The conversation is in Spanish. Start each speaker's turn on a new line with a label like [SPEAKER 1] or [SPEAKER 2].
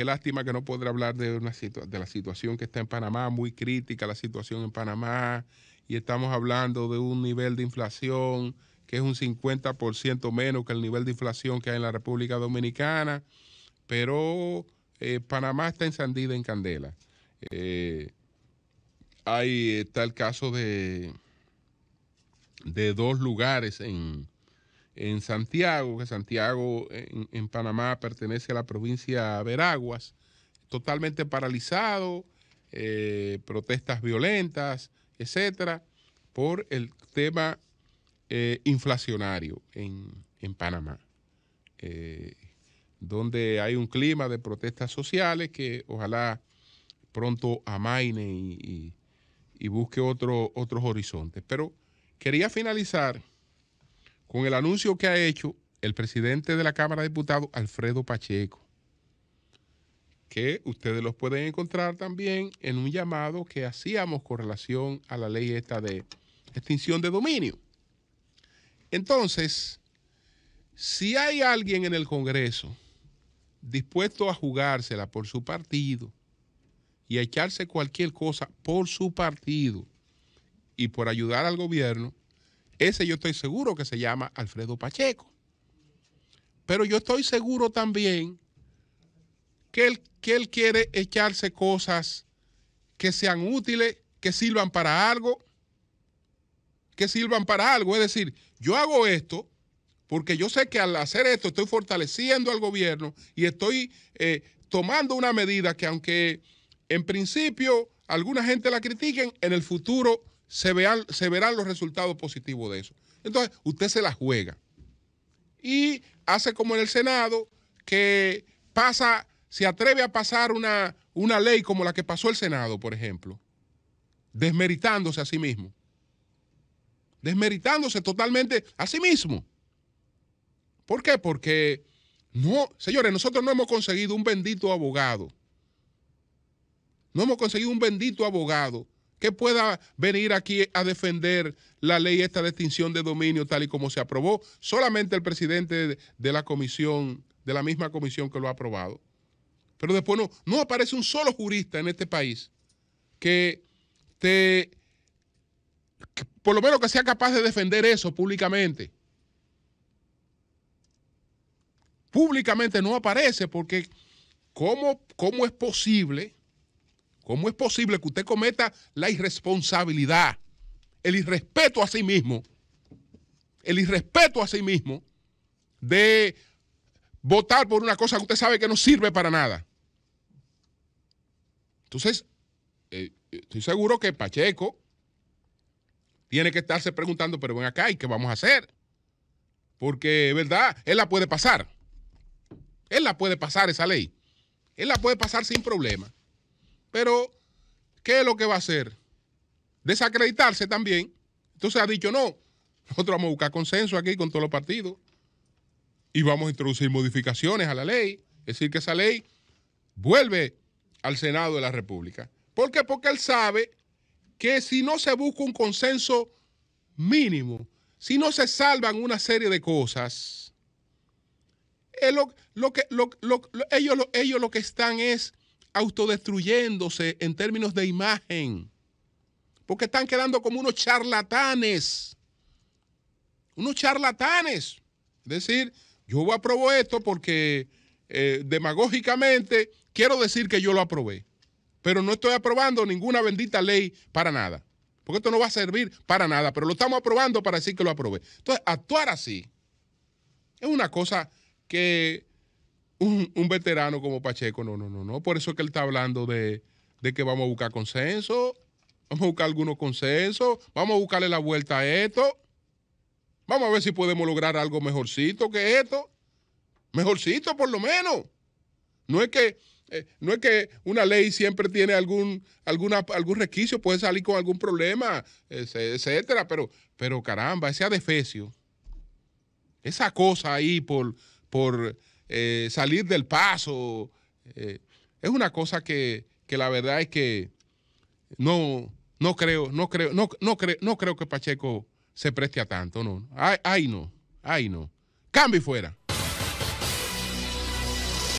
[SPEAKER 1] Qué lástima que no podrá hablar de, una de la situación que está en Panamá, muy crítica la situación en Panamá, y estamos hablando de un nivel de inflación que es un 50% menos que el nivel de inflación que hay en la República Dominicana, pero eh, Panamá está encendida en candela. Eh, ahí está el caso de, de dos lugares en, en Santiago, que Santiago en, Panamá pertenece a la provincia de Veraguas, totalmente paralizado, eh, protestas violentas, etcétera, por el tema eh, inflacionario en, Panamá, eh, donde hay un clima de protestas sociales que ojalá pronto amaine y, y, busque otros horizontes. Pero quería finalizar con el anuncio que ha hecho el presidente de la Cámara de Diputados, Alfredo Pacheco, que ustedes los pueden encontrar también en un llamado que hacíamos con relación a la ley esta de extinción de dominio. Entonces, si hay alguien en el Congreso dispuesto a jugársela por su partido y a echarse cualquier cosa por su partido y por ayudar al gobierno, ese yo estoy seguro que se llama Alfredo Pacheco. Pero yo estoy seguro también que él, quiere echarse cosas que sean útiles, que sirvan para algo, que sirvan para algo. Es decir, yo hago esto porque yo sé que al hacer esto estoy fortaleciendo al gobierno y estoy eh, tomando una medida que aunque en principio alguna gente la critiquen, en el futuro se, vean, se verán los resultados positivos de eso. Entonces, usted se la juega. Y hace como en el Senado, que pasa, se atreve a pasar una, una ley como la que pasó el Senado, por ejemplo, desmeritándose a sí mismo. Desmeritándose totalmente a sí mismo. ¿Por qué? Porque no, señores, nosotros no hemos conseguido un bendito abogado. No hemos conseguido un bendito abogado que pueda venir aquí a defender la ley esta distinción extinción de dominio tal y como se aprobó. Solamente el presidente de la comisión, de la misma comisión que lo ha aprobado. Pero después no, no aparece un solo jurista en este país que te, por lo menos que sea capaz de defender eso públicamente. Públicamente no aparece porque ¿cómo, cómo es posible? ¿Cómo es posible que usted cometa la irresponsabilidad, el irrespeto a sí mismo, el irrespeto a sí mismo de votar por una cosa que usted sabe que no sirve para nada? Entonces, eh, estoy seguro que Pacheco tiene que estarse preguntando, pero ven acá, ¿y qué vamos a hacer? Porque, ¿verdad? Él la puede pasar. Él la puede pasar esa ley. Él la puede pasar sin problema. Pero, ¿qué es lo que va a hacer? Desacreditarse también. Entonces ha dicho, no, nosotros vamos a buscar consenso aquí con todos los partidos y vamos a introducir modificaciones a la ley. Es decir, que esa ley vuelve al Senado de la República. ¿Por qué? Porque él sabe que si no se busca un consenso mínimo, si no se salvan una serie de cosas, ellos, lo que están es autodestruyéndose en términos de imagen, porque están quedando como unos charlatanes, unos charlatanes. Es decir, yo aprobó esto porque eh, demagógicamente quiero decir que yo lo aprobé, pero no estoy aprobando ninguna bendita ley para nada, porque esto no va a servir para nada, pero lo estamos aprobando para decir que lo aprobé. Entonces, actuar así es una cosa que un, veterano como Pacheco, no, no, no, no. Por eso es que él está hablando de, de que vamos a buscar consenso, vamos a buscar algunos consensos, vamos a buscarle la vuelta a esto. Vamos a ver si podemos lograr algo mejorcito que esto. Mejorcito por lo menos. No es que, eh, no es que una ley siempre tiene algún, alguna, algún requisito, puede salir con algún problema, etcétera. Pero, pero caramba, ese adefesio, esa cosa ahí por, por eh, salir del paso. Eh, es una cosa que, la verdad es que no, no creo, no creo, no, no, creo, no creo que Pacheco se preste a tanto, no. Ay, no, ay no. Cambio fuera.